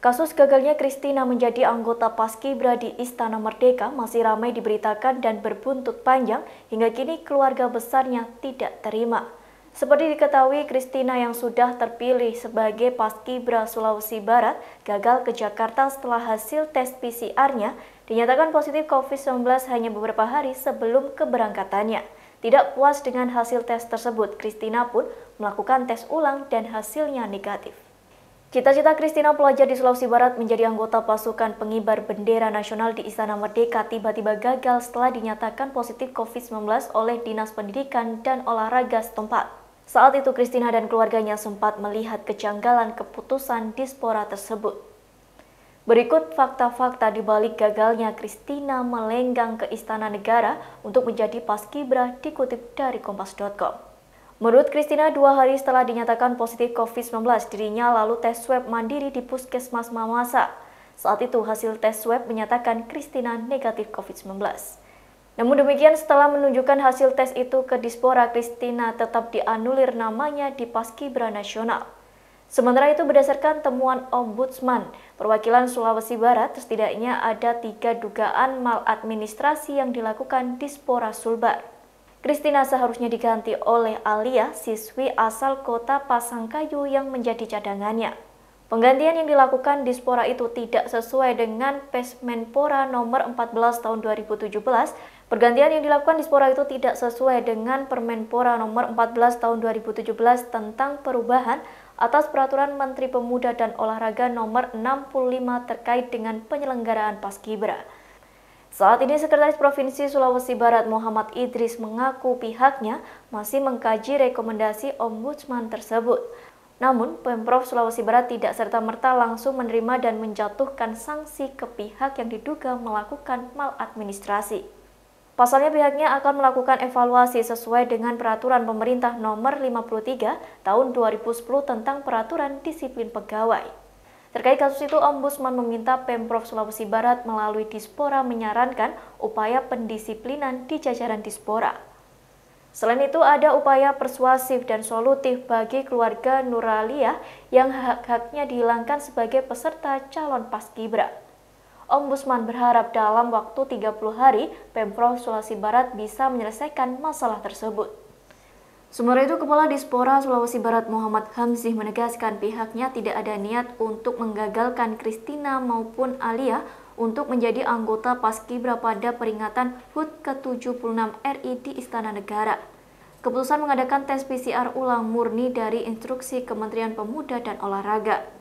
Kasus gagalnya Kristina menjadi anggota Paskibra di Istana Merdeka masih ramai diberitakan dan berbuntut panjang hingga kini keluarga besarnya tidak terima. Seperti diketahui, Kristina yang sudah terpilih sebagai Paskibra Sulawesi Barat gagal ke Jakarta setelah hasil tes PCR-nya dinyatakan positif COVID-19 hanya beberapa hari sebelum keberangkatannya. Tidak puas dengan hasil tes tersebut, Kristina pun melakukan tes ulang dan hasilnya negatif. Cita-cita Kristina pelajar di Sulawesi Barat menjadi anggota pasukan pengibar bendera nasional di Istana Merdeka tiba-tiba gagal setelah dinyatakan positif COVID-19 oleh Dinas Pendidikan dan Olahraga setempat. Saat itu Kristina dan keluarganya sempat melihat kejanggalan keputusan dispora tersebut. Berikut fakta-fakta di balik gagalnya Kristina melenggang ke Istana Negara untuk menjadi paskibra dikutip dari kompas.com. Menurut Kristina, dua hari setelah dinyatakan positif COVID-19, dirinya lalu tes swab mandiri di puskesmas Mamasa. Saat itu hasil tes swab menyatakan Kristina negatif COVID-19. Namun demikian setelah menunjukkan hasil tes itu ke Dispora, Kristina tetap dianulir namanya di Paskibra Nasional. Sementara itu berdasarkan temuan Ombudsman, perwakilan Sulawesi Barat setidaknya ada tiga dugaan maladministrasi yang dilakukan Dispora Sulbar. Kristina seharusnya diganti oleh Alia, siswi asal kota Pasangkayu yang menjadi cadangannya. Penggantian yang dilakukan di Spora itu tidak sesuai dengan Pesmenpora nomor 14 tahun 2017. Pergantian yang dilakukan di Spora itu tidak sesuai dengan Permenpora nomor 14 tahun 2017 tentang perubahan atas peraturan Menteri Pemuda dan Olahraga nomor 65 terkait dengan penyelenggaraan Paskibra. Saat ini Sekretaris Provinsi Sulawesi Barat Muhammad Idris mengaku pihaknya masih mengkaji rekomendasi Ombudsman tersebut. Namun, Pemprov Sulawesi Barat tidak serta-merta langsung menerima dan menjatuhkan sanksi ke pihak yang diduga melakukan maladministrasi. Pasalnya pihaknya akan melakukan evaluasi sesuai dengan peraturan pemerintah nomor 53 tahun 2010 tentang peraturan disiplin pegawai. Terkait kasus itu, Ombudsman meminta Pemprov Sulawesi Barat melalui Dispora menyarankan upaya pendisiplinan di jajaran Dispora. Selain itu, ada upaya persuasif dan solutif bagi keluarga Nuralia yang hak-haknya dihilangkan sebagai peserta calon paskibra. Ombudsman berharap dalam waktu 30 hari, Pemprov Sulawesi Barat bisa menyelesaikan masalah tersebut. Sementara itu, Kepala Dispora Sulawesi Barat Muhammad Hamzih menegaskan pihaknya tidak ada niat untuk menggagalkan Kristina maupun Alia untuk menjadi anggota Paskibra pada peringatan HUT ke-76 RI di Istana Negara. Keputusan mengadakan tes PCR ulang murni dari instruksi Kementerian Pemuda dan Olahraga.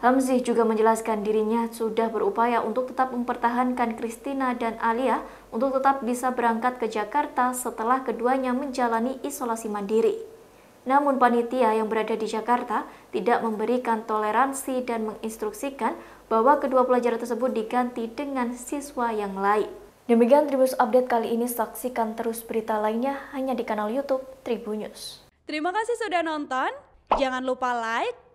Hamzih juga menjelaskan dirinya sudah berupaya untuk tetap mempertahankan Kristina dan Alia untuk tetap bisa berangkat ke Jakarta setelah keduanya menjalani isolasi mandiri. Namun panitia yang berada di Jakarta tidak memberikan toleransi dan menginstruksikan bahwa kedua pelajar tersebut diganti dengan siswa yang lain. Demikian Tribus Update kali ini saksikan terus berita lainnya hanya di kanal YouTube Tribunnews. Terima kasih sudah nonton. Jangan lupa like,